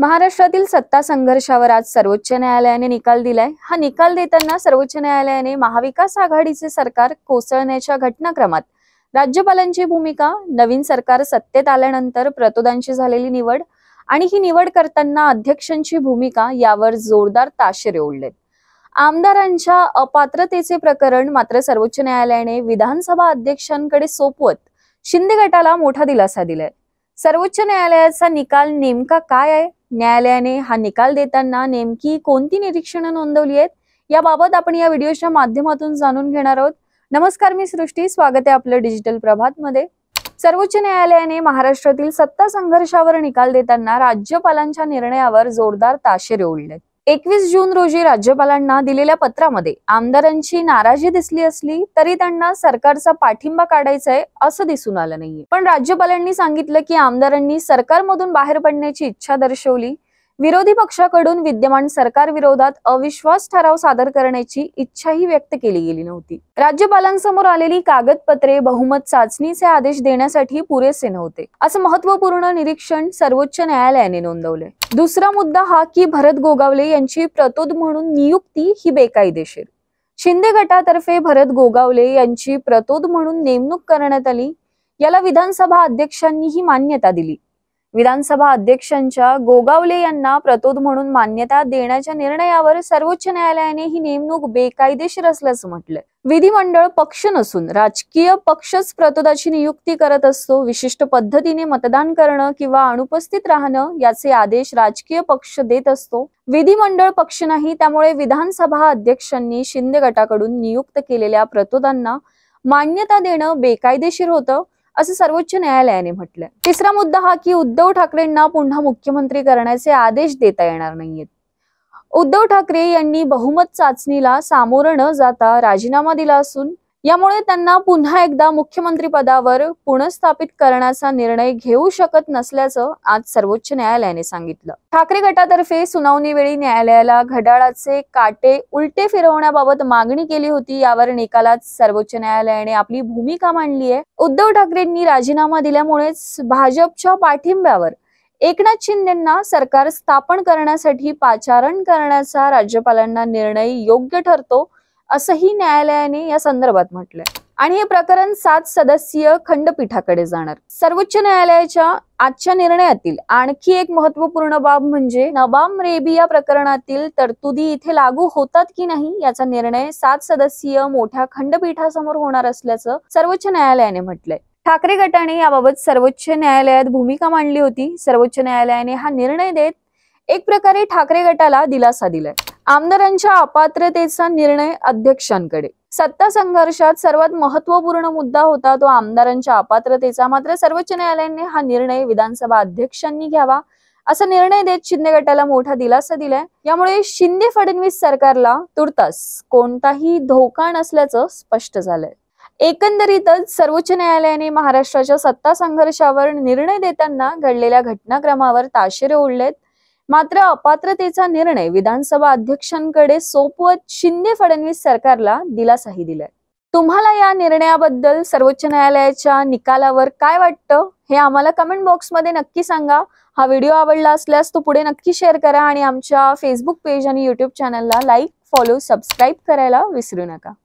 महाराष्ट्रातील सत्ता संघर्षावर आज सर्वोच्च न्यायालयाने निकाल दिलाय हा निकाल देताना सर्वोच्च न्यायालयाने महाविकास आघाडीचे सरकार कोसळण्याच्या घटनाक्रमात राज्यपालांची भूमिका नवीन सरकार सत्तेत आल्यानंतर प्रतोदांची झालेली निवड आणि ही निवड करताना अध्यक्षांची भूमिका यावर जोरदार ताशेरे ओढलेत आमदारांच्या अपात्रतेचे प्रकरण मात्र सर्वोच्च न्यायालयाने विधानसभा अध्यक्षांकडे सोपवत शिंदे गटाला मोठा दिलासा दिलाय सर्वोच्च न्यायालयाचा निकाल नेमका काय आहे न्यायालयाने हा निकाल देताना नेमकी कोणती निरीक्षणं नोंदवली आहेत याबाबत आपण या व्हिडिओच्या माध्यमातून जाणून घेणार आहोत नमस्कार मी सृष्टी स्वागत आहे आपलं डिजिटल प्रभात मध्ये सर्वोच्च न्यायालयाने महाराष्ट्रातील सत्ता संघर्षावर निकाल देताना राज्यपालांच्या निर्णयावर जोरदार ताशेरे ओढलेत एकवीस जून रोजी राज्यपालांना दिलेल्या पत्रामध्ये आमदारांची नाराजी दिसली असली तरी त्यांना सरकारचा पाठिंबा काढायचा आहे असं दिसून आलं नाहीये पण राज्यपालांनी सांगितलं की आमदारांनी सरकारमधून बाहेर पडण्याची इच्छा दर्शवली विरोधी पक्षाकडून विद्यमान सरकार विरोधात अविश्वास ठराव सादर करण्याची इच्छाही व्यक्त केली गेली नव्हती राज्यपालांसमोर आलेली कागदपत्रे बहुमत चाचणीचे आदेश देण्यासाठी पुरेसे नव्हते असं महत्वपूर्ण निरीक्षण सर्वोच्च न्यायालयाने नोंदवले दुसरा मुद्दा हा की भरत गोगावले यांची प्रतोद म्हणून नियुक्ती ही बेकायदेशीर शिंदे गटातर्फे भरत गोगावले यांची प्रतोद म्हणून नेमणूक करण्यात आली याला विधानसभा अध्यक्षांनीही मान्यता दिली विधानसभा अध्यक्षांच्या गोगावले यांना प्रतोद म्हणून मान्यता देण्याच्या निर्णयावर सर्वोच्च न्यायालयाने ही नेमणूक बेकायदेशीर असल्याचं म्हटलंय विधिमंडळ पक्ष नसून राजकीय पक्षच प्रतोदाची नियुक्ती करत असतो विशिष्ट पद्धतीने मतदान करणं किंवा अनुपस्थित राहणं याचे आदेश राजकीय पक्ष देत असतो विधिमंडळ पक्ष नाही त्यामुळे विधानसभा अध्यक्षांनी शिंदे गटाकडून नियुक्त केलेल्या प्रतोदांना मान्यता देणं बेकायदेशीर होतं असं सर्वोच्च न्यायालयाने म्हटलं तिसरा मुद्दा हा की उद्धव ठाकरेंना पुन्हा मुख्यमंत्री करण्याचे आदेश देता येणार नाहीयेत उद्धव ठाकरे यांनी बहुमत चाचणीला सामोरं न जाता राजीनामा दिला असून यामुळे त्यांना पुन्हा एकदा मुख्यमंत्री पदावर पुनर्स्थापित करण्याचा निर्णय घेऊ शकत नसल्याचं आज सर्वोच्च न्यायालयाने सांगितलं ठाकरे गटातर्फे सुनावणीवेळी न्यायालयाला घड्याळाचे काटे उलटे फिरवण्याबाबत मागणी केली होती यावर निकालात सर्वोच्च न्यायालयाने आपली भूमिका मांडली आहे उद्धव ठाकरेंनी राजीनामा दिल्यामुळेच भाजपच्या पाठिंब्यावर एकनाथ शिंदेना सरकार स्थापन करण्यासाठी पाचारण करण्याचा राज्यपालांना निर्णय योग्य ठरतो असंही न्यायालयाने या संदर्भात म्हटलंय आणि हे प्रकरण सात सदस्यीय खंडपीठाकडे जाणार सर्वोच्च न्यायालयाच्या आजच्या निर्णयातील आणखी एक महत्वपूर्ण बाब म्हणजे नबाम रेबी या प्रकरणातील तरतुदी इथे लागू होतात की नाही याचा निर्णय सात सदस्यीय मोठ्या खंडपीठासमोर होणार असल्याचं सर्वोच्च न्यायालयाने म्हटलंय ठाकरे गटाने याबाबत सर्वोच्च न्यायालयात भूमिका मांडली होती सर्वोच्च न्यायालयाने हा निर्णय देत एक प्रकारे ठाकरे गटाला दिलासा दिलाय आमदारांच्या अपात्रतेचा निर्णय अध्यक्षांकडे सत्ता संघर्षात सर्वात महत्वपूर्ण मुद्दा होता तो आमदारांच्या अपात्रतेचा मात्र सर्वोच्च न्यायालयाने हा निर्णय विधानसभा अध्यक्षांनी घ्यावा असा निर्णय देत शिंदे गटाला मोठा दिलासा दिलाय यामुळे शिंदे फडणवीस सरकारला तुर्तास कोणताही धोका नसल्याचं स्पष्ट झालंय एकंदरीतच सर्वोच्च न्यायालयाने महाराष्ट्राच्या सत्ता संघर्षावर निर्णय देताना घडलेल्या घटनाक्रमावर ताशेरे ओढलेत मात्र अपात्रतेचा निर्णय विधानसभा अध्यक्षांकडे सोपवत शिंदे फडणवीस सरकारला दिलासाही दिलाय तुम्हाला या निर्णयाबद्दल सर्वोच्च न्यायालयाच्या निकालावर काय वाटतं हे आम्हाला कमेंट बॉक्समध्ये नक्की सांगा हा व्हिडिओ आवडला असल्यास तो पुढे नक्की शेअर करा आणि आमच्या फेसबुक पेज आणि युट्यूब चॅनलला लाईक फॉलो सबस्क्राईब करायला विसरू नका